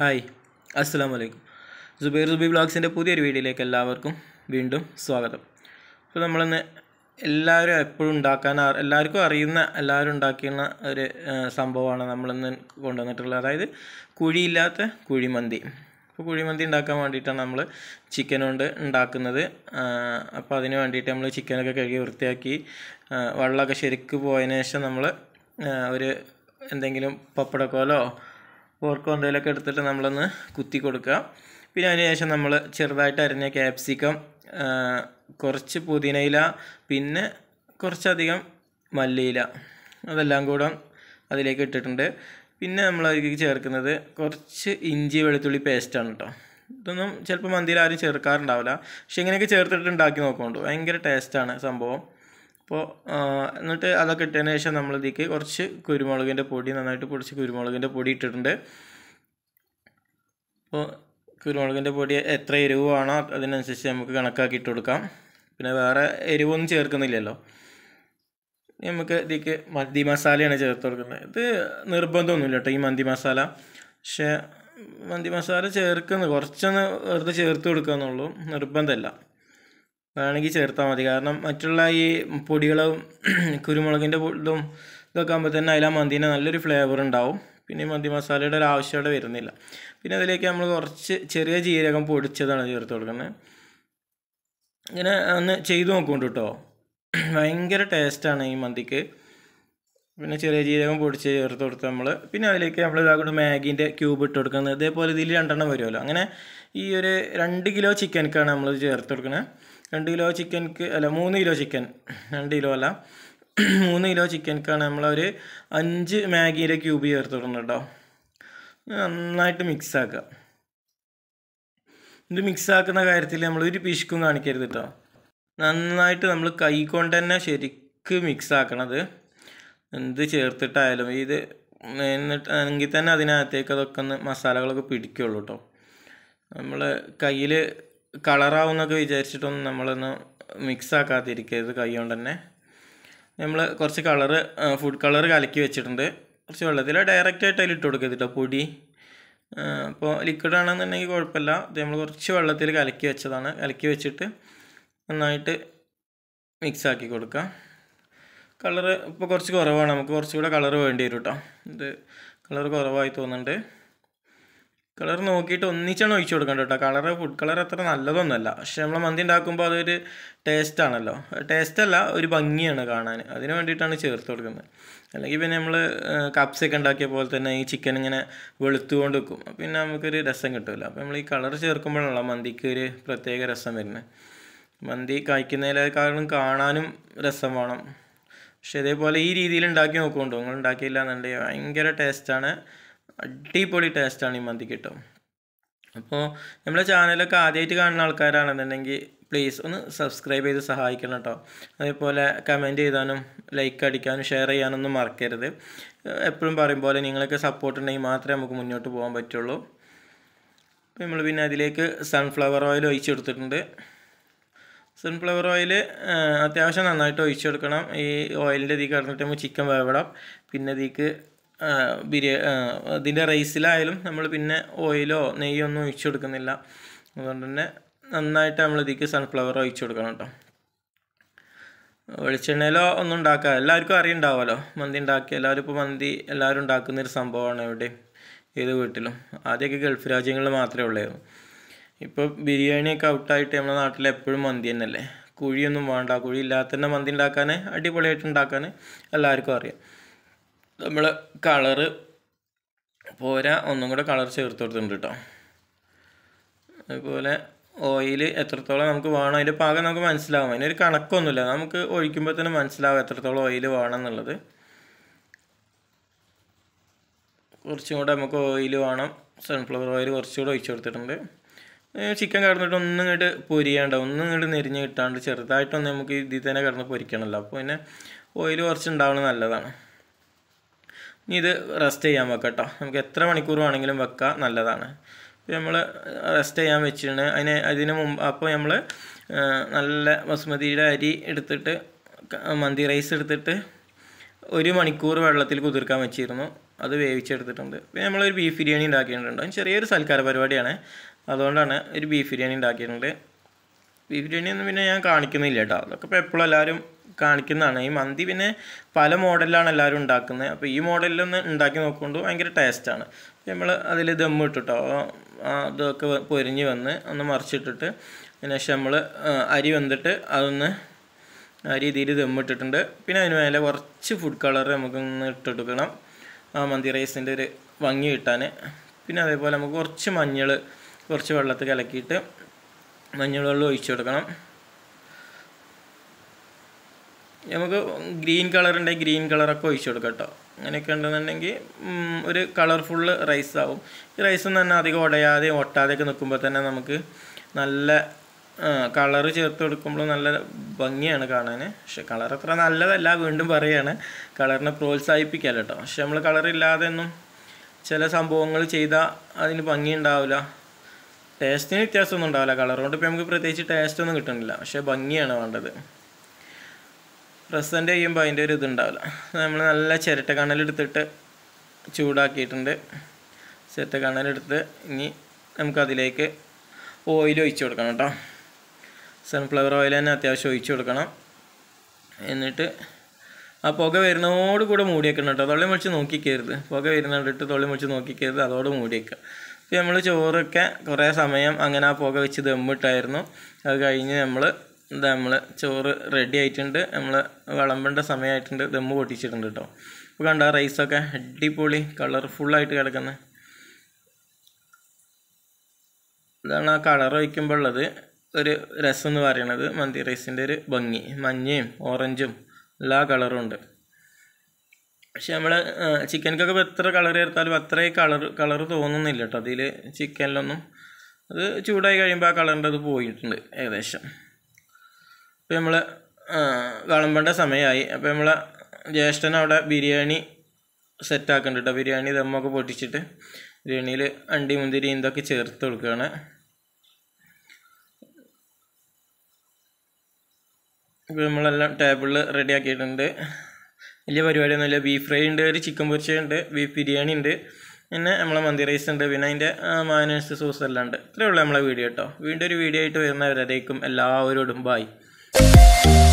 hi അസ്സാം വലൈക്കും സുബൈർ ജുബി ബ്ലോഗ്സിൻ്റെ പുതിയൊരു വീഡിയോയിലേക്ക് എല്ലാവർക്കും വീണ്ടും സ്വാഗതം അപ്പോൾ നമ്മളിന്ന് എല്ലാവരും എപ്പോഴും ഉണ്ടാക്കാൻ എല്ലാവർക്കും അറിയുന്ന എല്ലാവരും ഉണ്ടാക്കുന്ന ഒരു സംഭവമാണ് നമ്മളിന്ന് കൊണ്ടുവന്നിട്ടുള്ളത് അതായത് കുഴിയില്ലാത്ത കുഴിമന്തി അപ്പോൾ കുഴിമന്തി ഉണ്ടാക്കാൻ വേണ്ടിയിട്ടാണ് നമ്മൾ ചിക്കൻ കൊണ്ട് ഉണ്ടാക്കുന്നത് അപ്പോൾ അതിന് വേണ്ടിയിട്ട് നമ്മൾ ചിക്കനൊക്കെ കഴുകി വൃത്തിയാക്കി വെള്ളമൊക്കെ ശരിക്ക് പോയതിന് ശേഷം നമ്മൾ ഒരു എന്തെങ്കിലും പപ്പടക്കോലോ പോർക്കോ എന്തെങ്കിലുമൊക്കെ എടുത്തിട്ട് നമ്മളൊന്ന് കുത്തി കൊടുക്കുക പിന്നെ അതിന് ശേഷം നമ്മൾ ചെറുതായിട്ട് അരിഞ്ഞ ക്യാപ്സിക്കം കുറച്ച് പുതിനയില പിന്നെ കുറച്ചധികം മല്ലിയില അതെല്ലാം കൂടെ അതിലേക്ക് ഇട്ടിട്ടുണ്ട് പിന്നെ നമ്മൾ അതിലേക്ക് ചേർക്കുന്നത് കുറച്ച് ഇഞ്ചി വെളുത്തുള്ളി പേസ്റ്റാണ് കേട്ടോ ഇതൊന്നും ചിലപ്പോൾ മന്തിയിൽ ആരും ചേർക്കാറുണ്ടാവില്ല പക്ഷെ ഇങ്ങനെയൊക്കെ ചേർത്തിട്ട് ഉണ്ടാക്കി നോക്കുന്നുണ്ട് ഭയങ്കര ടേസ്റ്റാണ് സംഭവം അപ്പോൾ എന്നിട്ട് അതൊക്കെ ഇട്ടതിന് ശേഷം നമ്മളിതിലേക്ക് കുറച്ച് കുരുമുളകിൻ്റെ പൊടി നന്നായിട്ട് പൊടിച്ച് കുരുമുളകിൻ്റെ പൊടി ഇട്ടിട്ടുണ്ട് അപ്പോൾ കുരുമുളകിൻ്റെ പൊടി എത്ര എരിവാണോ അതിനനുസരിച്ച് നമുക്ക് കണക്കാക്കി ഇട്ട് കൊടുക്കാം പിന്നെ വേറെ എരിവൊന്നും ചേർക്കുന്നില്ലല്ലോ നമുക്ക് ഇതിലേക്ക് മന്തി മസാലയാണ് ചേർത്ത് കൊടുക്കുന്നത് ഇത് നിർബന്ധമൊന്നുമില്ല കേട്ടോ ഈ മന്തി മസാല പക്ഷേ മന്തി മസാല ചേർക്കുന്നത് കുറച്ചൊന്ന് വെറുതെ ചേർത്ത് കൊടുക്കുക എന്നുള്ളൂ നിർബന്ധമല്ല വേണമെങ്കിൽ ചേർത്താൽ മതി കാരണം മറ്റുള്ള ഈ പൊടികളും കുരുമുളകിൻ്റെ പൊടിയും ഇതൊക്കെ ആകുമ്പോൾ തന്നെ അതിലാ ആ മന്തിന് നല്ലൊരു ഫ്ലേവർ ഉണ്ടാവും പിന്നെ മന്തി മസാലയുടെ ഒരു ആവശ്യമവിടെ വരുന്നില്ല പിന്നെ അതിലേക്ക് നമ്മൾ കുറച്ച് ചെറിയ ജീരകം പൊടിച്ചതാണ് ചേർത്ത് കൊടുക്കുന്നത് ഇങ്ങനെ ഒന്ന് ചെയ്തു നോക്കുന്നുണ്ട് കേട്ടോ ഭയങ്കര ടേസ്റ്റാണ് ഈ മന്തിക്ക് പിന്നെ ചെറിയ ജീരകം പൊടിച്ച് ചേർത്ത് കൊടുത്ത് നമ്മൾ പിന്നെ അതിലേക്ക് നമ്മൾ ഇതാക്കുന്നത് മാഗിൻ്റെ ക്യൂബ് ഇട്ട് കൊടുക്കുന്നത് ഇതേപോലെ ഇതിൽ രണ്ടെണ്ണം വരുമല്ലോ അങ്ങനെ ഈ ഒരു രണ്ട് കിലോ ചിക്കനക്കാണ് നമ്മൾ ചേർത്ത് കൊടുക്കുന്നത് രണ്ട് കിലോ ചിക്കൻക്ക് അല്ല മൂന്ന് കിലോ ചിക്കൻ രണ്ട് കിലോ അല്ല മൂന്ന് കിലോ നമ്മൾ നമ്മളൊരു അഞ്ച് മാഗിയിലെ ക്യൂബ് ചേർത്ത് കൊടുക്കുന്നത് കേട്ടോ നന്നായിട്ട് മിക്സ് ആക്കുക ഇത് മിക്സ് ആക്കുന്ന കാര്യത്തിൽ നമ്മൾ ഒരു പിശുക്കും കാണിക്കരുത് കേട്ടോ നന്നായിട്ട് നമ്മൾ കൈ കൊണ്ട് തന്നെ ശരിക്ക് മിക്സ് ആക്കണത് എന്ത് ചേർത്തിട്ടായാലും ഇത് എന്നിട്ട് എങ്കിൽ തന്നെ അതിനകത്തേക്ക് അതൊക്കെ ഒന്ന് മസാലകളൊക്കെ പിടിക്കുള്ളൂ കേട്ടോ നമ്മൾ കയ്യിൽ കളറാവുമെന്നൊക്കെ വിചാരിച്ചിട്ടൊന്നും നമ്മളൊന്ന് മിക്സ് ആക്കാതിരിക്കരുത് കൈ കൊണ്ട് തന്നെ നമ്മൾ കുറച്ച് കളറ് ഫുഡ് കളർ കലക്കി വെച്ചിട്ടുണ്ട് കുറച്ച് വെള്ളത്തിൽ ഡയറക്റ്റ് ആയിട്ട് അതിൽ ഇട്ട് കൊടുക്കരുത് പൊടി അപ്പോൾ ലിക്വിഡ് ആണെന്നുണ്ടെങ്കിൽ കുഴപ്പമില്ല ഇത് നമ്മൾ കുറച്ച് വെള്ളത്തിൽ കലക്കി വെച്ചതാണ് കലക്കി വെച്ചിട്ട് നന്നായിട്ട് മിക്സ് ആക്കി കൊടുക്കാം കളർ ഇപ്പോൾ കുറച്ച് കുറവാണ് നമുക്ക് കുറച്ചുകൂടെ കളർ വേണ്ടി വരും കേട്ടോ ഇത് കളർ കുറവായി തോന്നുന്നുണ്ട് കളർ നോക്കിയിട്ട് ഒന്നിച്ചാണ് ഒഴിച്ചു കൊടുക്കേണ്ടത് കേട്ടോ കളർ ഫുഡ് കളർ അത്ര നല്ലതൊന്നുമല്ല പക്ഷേ നമ്മൾ മന്തി ഉണ്ടാക്കുമ്പോൾ അതൊരു ടേസ്റ്റ് ആണല്ലോ ടേസ്റ്റ് അല്ല ഒരു ഭംഗിയാണ് കാണാൻ അതിന് വേണ്ടിയിട്ടാണ് ചേർത്ത് കൊടുക്കുന്നത് അല്ലെങ്കിൽ പിന്നെ നമ്മൾ കപ്സൊക്കെ ഉണ്ടാക്കിയ പോലെ തന്നെ ഈ ചിക്കൻ ഇങ്ങനെ വെളുത്തുകൊണ്ട് വെക്കും പിന്നെ നമുക്കൊരു രസം കിട്ടില്ല അപ്പോൾ നമ്മൾ ഈ കളർ ചേർക്കുമ്പോഴാണല്ലോ മന്തിക്ക് ഒരു പ്രത്യേക രസം വരുന്നത് മന്തി കായ്ക്കുന്നതിനേക്കാളും കാണാനും രസം വേണം പക്ഷെ ഇതേപോലെ ഈ രീതിയിൽ ഉണ്ടാക്കി നോക്കുന്നുണ്ടോ നിങ്ങൾ ഉണ്ടാക്കിയില്ല എന്നുണ്ടെങ്കിൽ ഭയങ്കര ടേസ്റ്റാണ് അടിപൊളി ടേസ്റ്റാണ് ഈ മന്തി കിട്ടും അപ്പോൾ നമ്മുടെ ചാനലൊക്കെ ആദ്യമായിട്ട് കാണുന്ന ആൾക്കാരാണെന്നുണ്ടെങ്കിൽ പ്ലീസ് ഒന്ന് സബ്സ്ക്രൈബ് ചെയ്ത് സഹായിക്കണം കേട്ടോ അതേപോലെ കമൻറ്റ് ചെയ്താനും ലൈക്ക് അടിക്കാനും ഷെയർ ചെയ്യാനൊന്നും മറക്കരുത് എപ്പോഴും പറയും പോലെ നിങ്ങളൊക്കെ സപ്പോർട്ട് ഉണ്ടെങ്കിൽ മാത്രമേ നമുക്ക് മുന്നോട്ട് പോകാൻ പറ്റുള്ളൂ അപ്പോൾ നമ്മൾ പിന്നെ അതിലേക്ക് സൺഫ്ലവർ ഓയിൽ ഒഴിച്ചെടുത്തിട്ടുണ്ട് സൺഫ്ലവർ ഓയിൽ അത്യാവശ്യം നന്നായിട്ട് ഒഴിച്ചു കൊടുക്കണം ഈ ഓയിലിൻ്റെ തീ കിടന്നിട്ട് നമ്മൾ ചിക്കൻ വേവിടാം പിന്നെ ഇതിക്ക് ബിരിയാണി ഇതിൻ്റെ റൈസിലായാലും നമ്മൾ പിന്നെ ഓയിലോ നെയ്യോ ഒന്നും ഒഴിച്ചു കൊടുക്കുന്നില്ല അതുകൊണ്ട് തന്നെ നന്നായിട്ട് നമ്മൾ ഇതിക്ക് സൺഫ്ലവർ ഒഴിച്ചു കൊടുക്കണം കേട്ടോ വെളിച്ചെണ്ണയിലോ ഒന്നും ഉണ്ടാക്കുക എല്ലാവർക്കും അറിയുണ്ടാവുമല്ലോ മന്തി ഉണ്ടാക്കി എല്ലാവരും ഇപ്പോൾ മന്തി എല്ലാവരും ഉണ്ടാക്കുന്നൊരു സംഭവമാണ് ഇവിടെ ഏത് വീട്ടിലും ആദ്യമൊക്കെ ഗൾഫ് രാജ്യങ്ങളിൽ മാത്രമേ ഉള്ളായിരുന്നു ഇപ്പോൾ ബിരിയാണിയൊക്കെ ഔട്ടായിട്ട് നമ്മുടെ നാട്ടിൽ എപ്പോഴും മന്തി തന്നെയല്ലേ കുഴിയൊന്നും വേണ്ട കുഴി ഇല്ലാത്ത തന്നെ മന്തി ഉണ്ടാക്കാൻ അടിപൊളിയായിട്ട് ഉണ്ടാക്കാൻ എല്ലാവർക്കും അറിയാം നമ്മൾ കളറ് പോരാ ഒന്നും കൂടെ കളർ ചേർത്ത് കൊടുത്തിട്ടുണ്ട് കേട്ടോ അതുപോലെ ഓയിൽ എത്രത്തോളം നമുക്ക് വേണം അതിൻ്റെ പാകം നമുക്ക് മനസ്സിലാവും അതിനൊരു കണക്കൊന്നുമില്ല നമുക്ക് ഒഴിക്കുമ്പോൾ തന്നെ മനസ്സിലാവും എത്രത്തോളം ഓയിൽ വേണം എന്നുള്ളത് കുറച്ചും കൂടെ നമുക്ക് ഓയിൽ വേണം സൺഫ്ലവർ ഓയിൽ കുറച്ചുകൂടെ ഒഴിച്ചു കൊടുത്തിട്ടുണ്ട് ചിക്കൻ കടന്നിട്ട് ഒന്നും ഇങ്ങോട്ട് പൊരിയാണ്ട ഒന്നും ഇങ്ങോട്ട് നെരിഞ്ഞ് കിട്ടാണ്ട് ചെറുതായിട്ടൊന്ന് നമുക്ക് ഇതിൽ തന്നെ കിടന്ന് പൊരിക്കണമല്ലോ അപ്പോൾ പിന്നെ ഓയിൽ കുറച്ച് ഉണ്ടാവുന്നത് നല്ലതാണ് ഇനി ഇത് റെസ്റ്റ് ചെയ്യാൻ വെക്കട്ടോ നമുക്ക് എത്ര മണിക്കൂർ വേണമെങ്കിലും വെക്കാം നല്ലതാണ് ഇപ്പോൾ നമ്മൾ റെസ്റ്റ് ചെയ്യാൻ വെച്ചിട്ടുണ്ട് അതിന് അതിന് മുമ്പ് അപ്പോൾ നമ്മൾ നല്ല ബസ്മതിയുടെ അരി എടുത്തിട്ട് മന്തി റൈസ് എടുത്തിട്ട് ഒരു മണിക്കൂർ വെള്ളത്തിൽ കുതിർക്കാൻ വെച്ചിരുന്നു അത് വേവിച്ചെടുത്തിട്ടുണ്ട് പിന്നെ നമ്മളൊരു ബീഫ് ബിരിയാണി ഉണ്ടാക്കിയിട്ടുണ്ട് ചെറിയൊരു സൽക്കാര പരിപാടിയാണ് അതുകൊണ്ടാണ് ഒരു ബീഫ് ബിരിയാണി ഉണ്ടാക്കിയിട്ടുണ്ട് ബീഫ് ബിരിയാണി ഒന്നും പിന്നെ ഞാൻ കാണിക്കുന്നില്ല കേട്ടോ അതൊക്കെ ഇപ്പോൾ എപ്പോഴും എല്ലാവരും കാണിക്കുന്നതാണ് ഈ മന്തി പിന്നെ പല മോഡലിലാണ് എല്ലാവരും ഉണ്ടാക്കുന്നത് അപ്പോൾ ഈ മോഡലിലൊന്ന് ഉണ്ടാക്കി നോക്കുമ്പോൾ ഭയങ്കര ടേസ്റ്റാണ് നമ്മൾ അതിൽ ദം ഇട്ടിട്ടോ അതൊക്കെ പൊരിഞ്ഞ് വന്ന് ഒന്ന് മറിച്ചിട്ടിട്ട് അതിനുശേഷം നമ്മൾ അരി വന്നിട്ട് അതൊന്ന് ആ രീതിയിൽ ദമ്മിട്ടിട്ടുണ്ട് പിന്നെ അതിന് മേലെ കുറച്ച് ഫുഡ് കളർ നമുക്കൊന്ന് ഇട്ടെടുക്കണം ആ മന്തി റൈസിൻ്റെ ഒരു ഭംഗി കിട്ടാൻ പിന്നെ അതേപോലെ നമുക്ക് കുറച്ച് മഞ്ഞൾ കുറച്ച് വെള്ളത്ത് കലക്കിയിട്ട് മഞ്ഞൾവെള്ളം ഒഴിച്ചു കൊടുക്കണം നമുക്ക് ഗ്രീൻ കളർ ഗ്രീൻ കളറൊക്കെ ഒഴിച്ചു കൊടുക്കാം കേട്ടോ അങ്ങനെയൊക്കെ ഉണ്ടെന്നുണ്ടെങ്കിൽ ഒരു കളർഫുള്ള് റൈസ് ആവും ഈ റൈസൊന്നും തന്നെ അധികം ഉടയാതെ ഒട്ടാതെയൊക്കെ നിൽക്കുമ്പോൾ തന്നെ നമുക്ക് നല്ല കളറ് ചേർത്ത് കൊടുക്കുമ്പോൾ നല്ല ഭംഗിയാണ് കാണാൻ പക്ഷെ കളർ അത്ര നല്ലതല്ല വീണ്ടും പറയുകയാണ് കളറിനെ പ്രോത്സാഹിപ്പിക്കാൻ കേട്ടോ പക്ഷെ നമ്മൾ കളറില്ലാതെ ഒന്നും ചില സംഭവങ്ങൾ ചെയ്താൽ അതിന് ഭംഗി ഉണ്ടാവില്ല ടേസ്റ്റിന് വ്യത്യാസമൊന്നും ഉണ്ടാവില്ല കളർ കൊണ്ട് ഇപ്പോൾ നമുക്ക് പ്രത്യേകിച്ച് ടേസ്റ്റ് ഒന്നും കിട്ടുന്നില്ല പക്ഷേ ഭംഗിയാണ് വേണ്ടത് പ്രസൻറ്റ് ചെയ്യുമ്പോൾ അതിൻ്റെ ഒരു ഇതുണ്ടാവില്ല നമ്മൾ നല്ല ചിരട്ട കണലെടുത്തിട്ട് ചൂടാക്കിയിട്ടുണ്ട് ചിരട്ട കണലെടുത്ത് ഇനി നമുക്കതിലേക്ക് ഓയിൽ ഒഴിച്ചു കൊടുക്കണം കേട്ടോ സൺഫ്ലവർ ഓയിൽ തന്നെ അത്യാവശ്യം ഒഴിച്ചു കൊടുക്കണം എന്നിട്ട് ആ പുക വരുന്നതോടുകൂടെ മൂടിയേക്കണം കേട്ടോ തൊള്ളി മുളിച്ച് നോക്കിക്കരുത് പുക വരുന്ന കണ്ടിട്ട് തൊള്ളി മുളിച്ച് നോക്കിക്കരുത് അതോട് മൂടിയേക്കുക ഇപ്പോൾ നമ്മൾ ചോറൊക്കെ കുറേ സമയം അങ്ങനെ ആ പുക വെച്ച് ദമ്മിട്ടായിരുന്നു അത് കഴിഞ്ഞ് നമ്മൾ എന്താ നമ്മൾ ചോറ് റെഡി ആയിട്ടുണ്ട് നമ്മൾ വിളമ്പേണ്ട സമയമായിട്ടുണ്ട് ദമ്മ് പൊട്ടിച്ചിട്ടുണ്ട് കേട്ടോ ഇപ്പോൾ കണ്ട റൈസൊക്കെ അടിപൊളി കളർഫുള്ളായിട്ട് കിടക്കുന്നത് ഇതാണ് ആ കളർ വയ്ക്കുമ്പോൾ ഉള്ളത് ഒരു രസം എന്ന് പറയണത് മന്തി റൈസിൻ്റെ ഒരു ഭംഗി മഞ്ഞയും ഓറഞ്ചും എല്ലാ കളറും ഉണ്ട് പക്ഷെ നമ്മൾ ചിക്കനക്കൊക്കെ എത്ര കളർ ചേർത്താലും അത്രയും കളർ കളർ തോന്നുന്നില്ല കേട്ടോ അതിൽ ചിക്കനിലൊന്നും അത് ചൂടായി കഴിയുമ്പോൾ ആ കളറിൻ്റെ അത് പോയിട്ടുണ്ട് ഏകദേശം അപ്പോൾ നമ്മൾ വിളമ്പേണ്ട സമയമായി അപ്പോൾ നമ്മൾ ജ്യേഷ്ഠൻ അവിടെ ബിരിയാണി സെറ്റാക്കുന്നുണ്ട് കേട്ടോ ബിരിയാണി ദമ്മൊക്കെ പൊട്ടിച്ചിട്ട് ബിരിയാണിയിൽ അണ്ടി മുന്തിരി ഇതൊക്കെ ചേർത്ത് കൊടുക്കുകയാണ് ഇപ്പോൾ നമ്മളെല്ലാം ടേബിളിൽ റെഡിയാക്കിയിട്ടുണ്ട് വലിയ പരിപാടിയൊന്നുമില്ല ബീഫ് ഫ്രൈ ഉണ്ട് ഒരു ചിക്കൻ പൊരിച്ചുണ്ട് ബീഫ് ബിരിയാണി ഉണ്ട് പിന്നെ നമ്മളെ മന്തി റൈസ് ഉണ്ട് പിന്നെ അതിൻ്റെ മാനേഴ്സ് സോസ് എല്ലാം ഉണ്ട് ഇത്രയേ ഉള്ളൂ നമ്മളെ വീഡിയോ കേട്ടോ വീണ്ടും ഒരു വീഡിയോ ആയിട്ട് വരുന്നവരേക്കും എല്ലാവരോടും ബായ്